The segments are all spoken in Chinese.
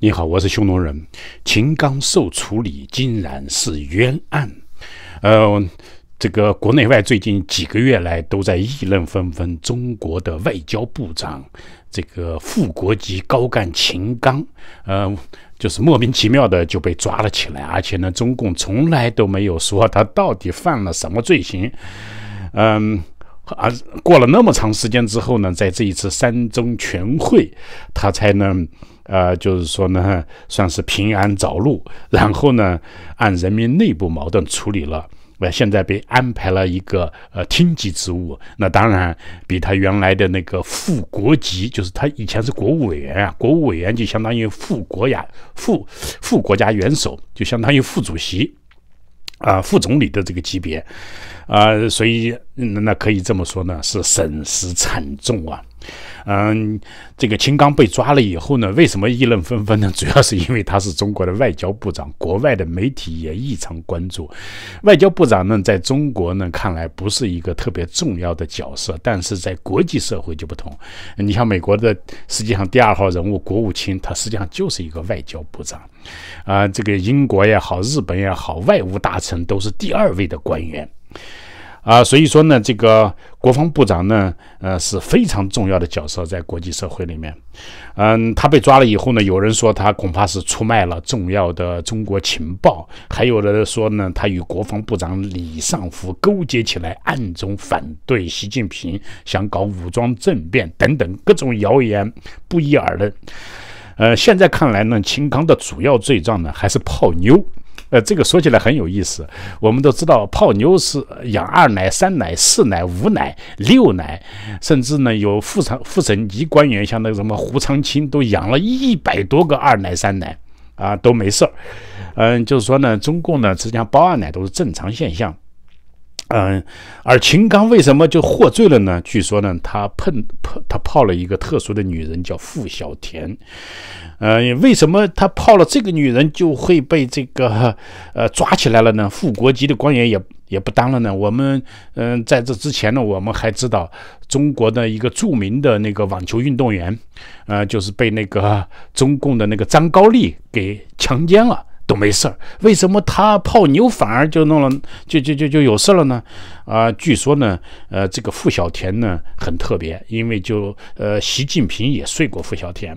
你好，我是匈奴人。秦刚受处理，竟然是冤案。呃，这个国内外最近几个月来都在议论纷纷。中国的外交部长，这个副国级高干秦刚，呃，就是莫名其妙的就被抓了起来，而且呢，中共从来都没有说他到底犯了什么罪行。嗯，而过了那么长时间之后呢，在这一次三中全会，他才能。呃，就是说呢，算是平安着陆，然后呢，按人民内部矛盾处理了。那现在被安排了一个呃厅级职务，那当然比他原来的那个副国级，就是他以前是国务委员啊，国务委员就相当于副国呀，副副国家元首就相当于副主席啊，副总理的这个级别啊，所以那可以这么说呢，是损失惨重啊。嗯，这个秦刚被抓了以后呢，为什么议论纷纷呢？主要是因为他是中国的外交部长，国外的媒体也异常关注。外交部长呢，在中国呢看来不是一个特别重要的角色，但是在国际社会就不同。你像美国的实际上第二号人物国务卿，他实际上就是一个外交部长。啊，这个英国也好，日本也好，外务大臣都是第二位的官员。啊，所以说呢，这个国防部长呢，呃，是非常重要的角色在国际社会里面。嗯，他被抓了以后呢，有人说他恐怕是出卖了重要的中国情报，还有的说呢，他与国防部长李尚福勾结起来，暗中反对习近平，想搞武装政变等等各种谣言不一而论。呃，现在看来呢，秦刚的主要罪状呢，还是泡妞。呃，这个说起来很有意思。我们都知道，泡妞是养二奶、三奶、四奶、五奶、六奶，甚至呢有副长、副省级官员，像那个什么胡长清，都养了一百多个二奶、三奶，啊，都没事儿。嗯，就是说呢，中共呢实际上包二奶都是正常现象。嗯，而秦刚为什么就获罪了呢？据说呢，他碰碰他泡了一个特殊的女人，叫付小甜。嗯，为什么他泡了这个女人就会被这个呃抓起来了呢？副国级的官员也也不当了呢？我们嗯，在这之前呢，我们还知道中国的一个著名的那个网球运动员，呃，就是被那个中共的那个张高丽给强奸了。没事儿，为什么他泡妞反而就弄了，就就就就有事儿了呢？啊，据说呢，呃，这个傅小田呢很特别，因为就呃，习近平也睡过傅小田，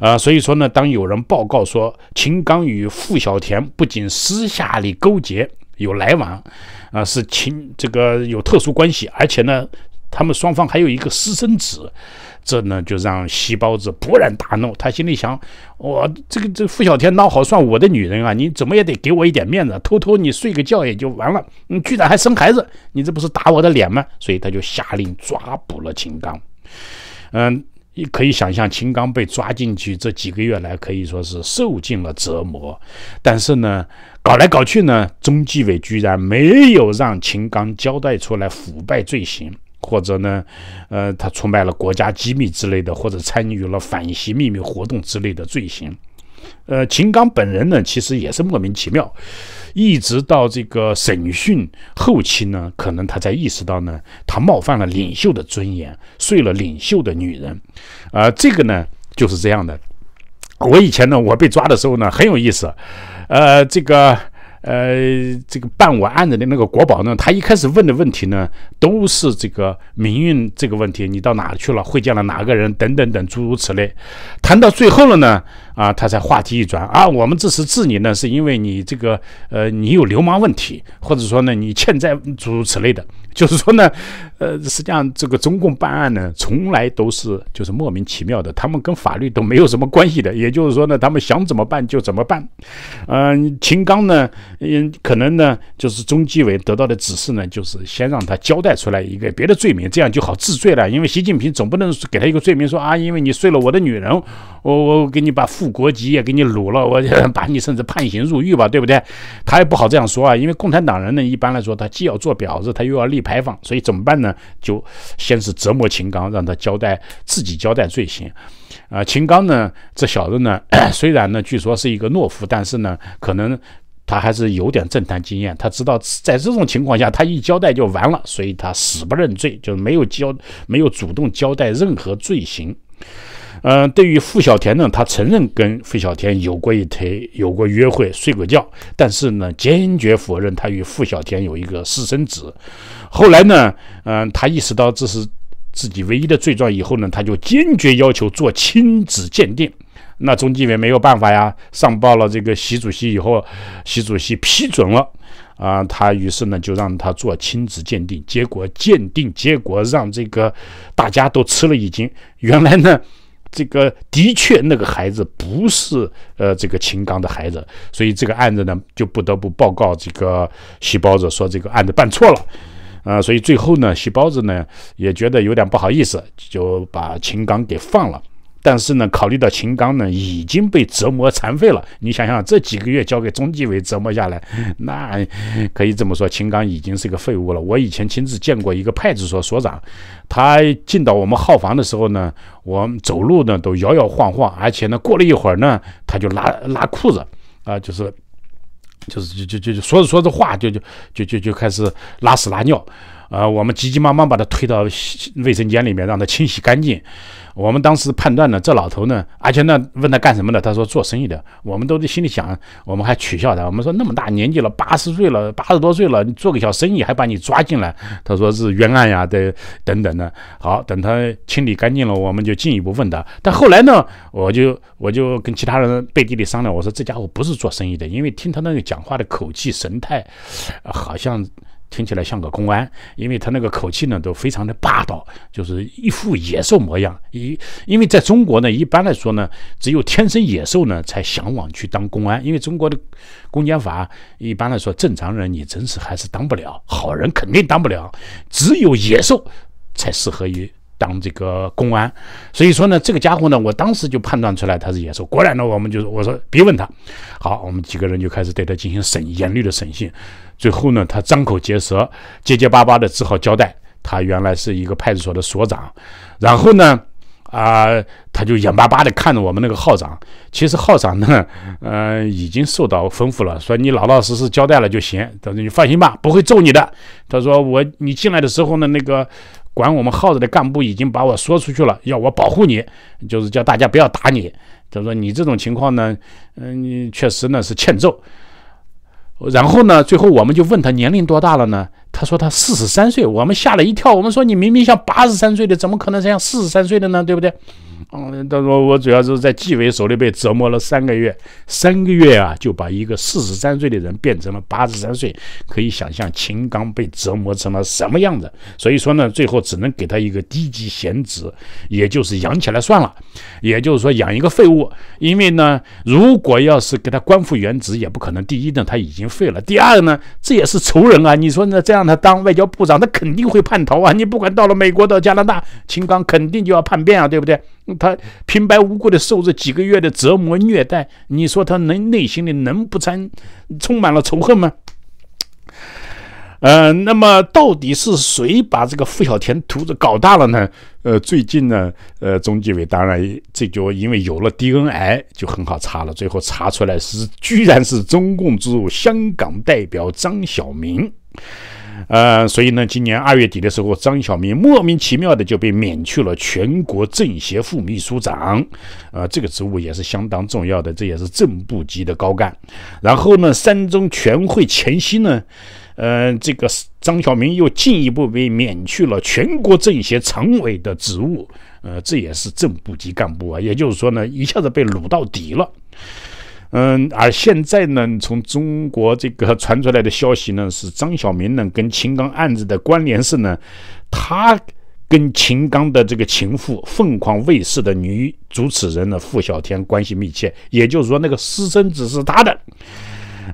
啊，所以说呢，当有人报告说秦刚与傅小田不仅私下里勾结有来往，啊，是秦这个有特殊关系，而且呢。他们双方还有一个私生子，这呢就让西包子勃然大怒。他心里想：“我这个这付小天孬好算我的女人啊？你怎么也得给我一点面子？偷偷你睡个觉也就完了，你居然还生孩子，你这不是打我的脸吗？”所以他就下令抓捕了秦刚。嗯，可以想象，秦刚被抓进去这几个月来，可以说是受尽了折磨。但是呢，搞来搞去呢，中纪委居然没有让秦刚交代出来腐败罪行。或者呢，呃，他出卖了国家机密之类的，或者参与了反袭秘密活动之类的罪行。呃，秦刚本人呢，其实也是莫名其妙，一直到这个审讯后期呢，可能他才意识到呢，他冒犯了领袖的尊严，睡了领袖的女人。啊，这个呢，就是这样的。我以前呢，我被抓的时候呢，很有意思，呃，这个。呃，这个办我案子的那个国宝呢，他一开始问的问题呢，都是这个民运这个问题，你到哪去了，会见了哪个人，等等等，诸如此类。谈到最后了呢，啊，他才话题一转啊，我们这次治你呢，是因为你这个，呃，你有流氓问题，或者说呢，你欠债，诸如此类的。就是说呢，呃，实际上这个中共办案呢，从来都是就是莫名其妙的，他们跟法律都没有什么关系的。也就是说呢，他们想怎么办就怎么办。嗯，秦刚呢，嗯，可能呢，就是中纪委得到的指示呢，就是先让他交代出来一个别的罪名，这样就好治罪了。因为习近平总不能给他一个罪名说啊，因为你睡了我的女人，我我给你把副国籍也给你撸了，我 把你甚至判刑入狱吧，对不对？他也不好这样说啊，因为共产党人呢，一般来说他既要做婊子，他又要立。排放，所以怎么办呢？就先是折磨秦刚，让他交代自己交代罪行。啊，秦刚呢，这小子呢，虽然呢据说是一个懦夫，但是呢，可能他还是有点政坛经验，他知道在这种情况下，他一交代就完了，所以他死不认罪，就是没有交，没有主动交代任何罪行。嗯，对于付小田呢，他承认跟付小田有过一腿，有过约会，睡过觉，但是呢，坚决否认他与付小田有一个私生子。后来呢，嗯，他意识到这是自己唯一的罪状以后呢，他就坚决要求做亲子鉴定。那中纪委没有办法呀，上报了这个习主席以后，习主席批准了，啊，他于是呢就让他做亲子鉴定。结果鉴定结果让这个大家都吃了一惊，原来呢。这个的确，那个孩子不是呃，这个秦刚的孩子，所以这个案子呢，就不得不报告这个喜包子说这个案子办错了，啊，所以最后呢，喜包子呢也觉得有点不好意思，就把秦刚给放了。但是呢，考虑到秦刚呢已经被折磨残废了，你想想这几个月交给中纪委折磨下来，那可以这么说，秦刚已经是个废物了。我以前亲自见过一个派出所所长，他进到我们号房的时候呢，我走路呢都摇摇晃晃，而且呢过了一会儿呢，他就拉拉裤子，啊，就是就是就就就说着说着话就就就就就开始拉屎拉尿。呃，我们急急忙忙把他推到卫生间里面，让他清洗干净。我们当时判断呢，这老头呢，而且呢，问他干什么的，他说做生意的。我们都在心里想，我们还取笑他，我们说那么大年纪了，八十岁了，八十多岁了，你做个小生意还把你抓进来？他说是冤案呀，这等等的。好，等他清理干净了，我们就进一步问他。但后来呢，我就我就跟其他人背地里商量，我说这家伙不是做生意的，因为听他那个讲话的口气、神态，好像。听起来像个公安，因为他那个口气呢都非常的霸道，就是一副野兽模样。一因为在中国呢，一般来说呢，只有天生野兽呢才向往去当公安，因为中国的《公检法》一般来说正常人你真是还是当不了，好人肯定当不了，只有野兽才适合于。当这个公安，所以说呢，这个家伙呢，我当时就判断出来他是野兽。果然呢，我们就我说别问他，好，我们几个人就开始对他进行审，严厉的审讯。最后呢，他张口结舌，结结巴巴的，只好交代，他原来是一个派出所的所长。然后呢，啊，他就眼巴巴的看着我们那个号长。其实号长呢，呃，已经受到吩咐了，说你老老实实交代了就行。他说你放心吧，不会揍你的。他说我你进来的时候呢，那个。管我们耗子的干部已经把我说出去了，要我保护你，就是叫大家不要打你。他说你这种情况呢，嗯，确实呢是欠揍。然后呢，最后我们就问他年龄多大了呢？他说他四十三岁，我们吓了一跳。我们说你明明像八十三岁的，怎么可能像四十三岁的呢？对不对？嗯，他说我主要是在纪委手里被折磨了三个月，三个月啊就把一个四十三岁的人变成了八十三岁。可以想象秦刚被折磨成了什么样子。所以说呢，最后只能给他一个低级闲职，也就是养起来算了，也就是说养一个废物。因为呢，如果要是给他官复原职也不可能。第一呢，他已经废了；第二呢，这也是仇人啊。你说呢？这样。让他当外交部长，他肯定会叛逃啊！你不管到了美国，到加拿大，秦刚肯定就要叛变啊，对不对？他平白无故的受这几个月的折磨虐待，你说他能内心里能不沾充满了仇恨吗？呃，那么到底是谁把这个付小田图子搞大了呢？呃，最近呢，呃，中纪委当然这就因为有了 DNA 就很好查了，最后查出来是居然是中共驻香港代表张晓明。呃，所以呢，今年二月底的时候，张晓明莫名其妙的就被免去了全国政协副秘书长，呃，这个职务也是相当重要的，这也是正部级的高干。然后呢，三中全会前夕呢，呃，这个张晓明又进一步被免去了全国政协常委的职务，呃，这也是正部级干部啊。也就是说呢，一下子被撸到底了。嗯，而现在呢，从中国这个传出来的消息呢，是张小明呢跟秦刚案子的关联是呢，他跟秦刚的这个情妇凤凰卫视的女主持人呢付晓天关系密切，也就是说那个私生子是他的。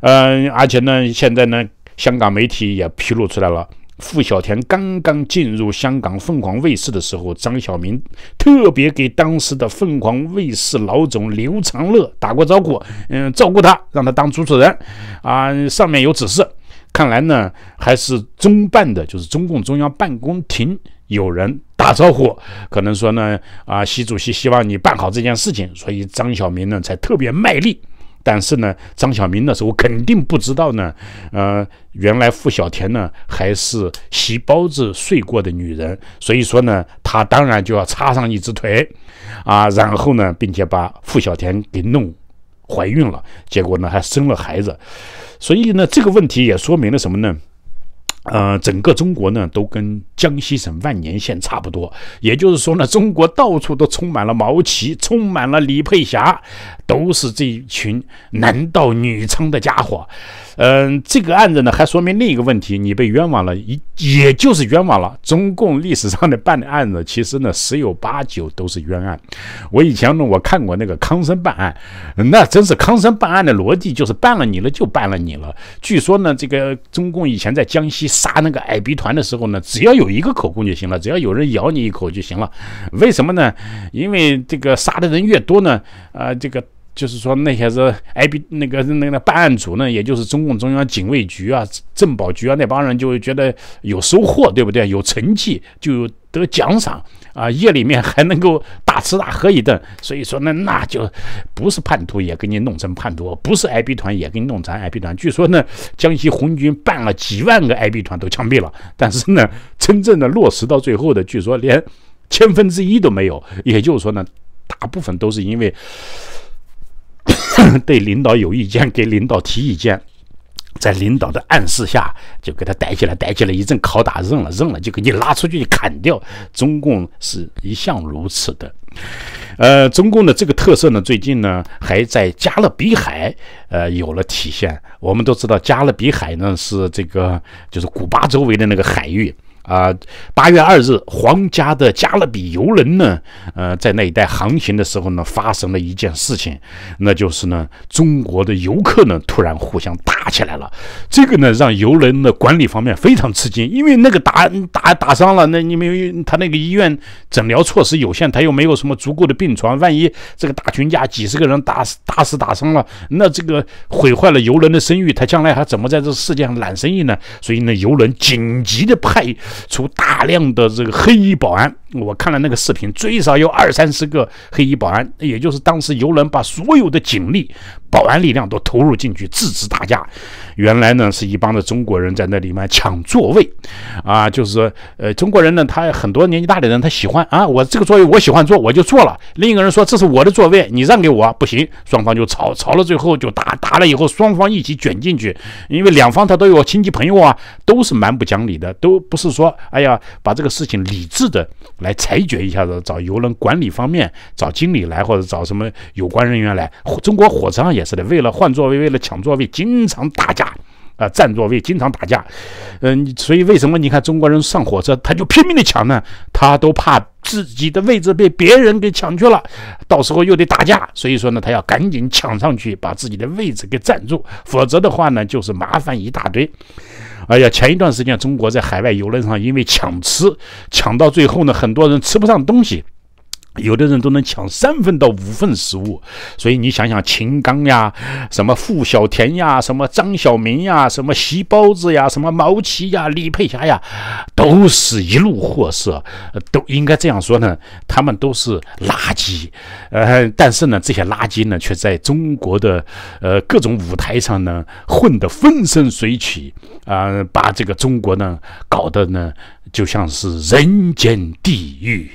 嗯，而且呢，现在呢，香港媒体也披露出来了。付小田刚刚进入香港凤凰卫视的时候，张小明 特别给当时的凤凰卫视老总刘长乐打过招呼，嗯，照顾他，让他当主持人。啊，上面有指示，看来呢，还是中办的，就是中共中央办公厅有人打招呼，可能说呢，啊，习主席希望你办好这件事情，所以张小明呢才特别卖力。但是呢，张小明那时候肯定不知道呢，呃，原来付小田呢还是席包子睡过的女人，所以说呢，他当然就要插上一只腿，啊，然后呢，并且把付小田给弄怀孕了，结果呢还生了孩子，所以呢，这个问题也说明了什么呢？呃，整个中国呢都跟江西省万年县差不多，也就是说呢，中国到处都充满了毛奇，充满了李佩霞，都是这一群男盗女娼的家伙。嗯，这个案子呢还说明另一个问题：你被冤枉了，也就是冤枉了。中共历史上的办的案子，其实呢十有八九都是冤案。我以前呢我看过那个康生办案，那真是康生办案的逻辑就是办了你了就办了你了。据说呢这个中共以前在江西。杀那个矮鼻团的时候呢，只要有一个口供就行了，只要有人咬你一口就行了。为什么呢？因为这个杀的人越多呢，呃，这个。就是说，那些是 I B 那个那个办案组，呢，也就是中共中央警卫局啊、政保局啊那帮人，就觉得有收获，对不对？有成绩就得奖赏啊，夜里面还能够大吃大喝一顿。所以说，那那就不是叛徒也给你弄成叛徒，不是 I B 团也给你弄成 I B 团。据说呢，江西红军办了几万个 I B 团都枪毙了，但是呢，真正的落实到最后的，据说连千分之一都没有。也就是说呢，大部分都是因为。对领导有意见，给领导提意见，在领导的暗示下就给他逮起来，逮起来一阵拷打，扔了扔了就给你拉出去砍掉。中共是一向如此的，呃，中共的这个特色呢，最近呢还在加勒比海呃有了体现。我们都知道加勒比海呢是这个就是古巴周围的那个海域。啊，八月二日，皇家的加勒比游轮呢，呃，在那一带航行的时候呢，发生了一件事情，那就是呢，中国的游客呢，突然互相打起来了。这个呢，让游轮的管理方面非常吃惊，因为那个打打打伤了，那你们他那个医院诊疗措施有限，他又没有什么足够的病床，万一这个大群架，几十个人打死打死打伤了，那这个毁坏了游轮的声誉，他将来还怎么在这世界上揽生意呢？所以呢，游轮紧急的派。出大量的这个黑衣保安，我看了那个视频，最少有二三十个黑衣保安，也就是当时游轮把所有的警力。保安力量都投入进去制止打架。原来呢是一帮的中国人在那里面抢座位，啊，就是说，呃，中国人呢他很多年纪大的人他喜欢啊，我这个座位我喜欢坐，我就坐了。另一个人说这是我的座位，你让给我不行，双方就吵，吵了最后就打，打了以后双方一起卷进去，因为两方他都有亲戚朋友啊，都是蛮不讲理的，都不是说哎呀把这个事情理智的。来裁决一下子，找邮轮管理方面，找经理来，或者找什么有关人员来。中国火车上也是的，为了换座位，为了抢座位，经常打架啊，占座位经常打架。嗯，所以为什么你看中国人上火车他就拼命的抢呢？他都怕自己的位置被别人给抢去了，到时候又得打架。所以说呢，他要赶紧抢上去，把自己的位置给占住，否则的话呢，就是麻烦一大堆。哎呀，前一段时间，中国在海外游轮上因为抢吃，抢到最后呢，很多人吃不上东西。有的人都能抢三份到五份食物，所以你想想秦刚呀，什么傅小田呀，什么张小明呀，什么席包子呀，什么毛奇呀，李佩霞呀，都是一路货色，都应该这样说呢。他们都是垃圾，呃，但是呢，这些垃圾呢，却在中国的呃各种舞台上呢混得风生水起，啊，把这个中国呢搞得呢就像是人间地狱。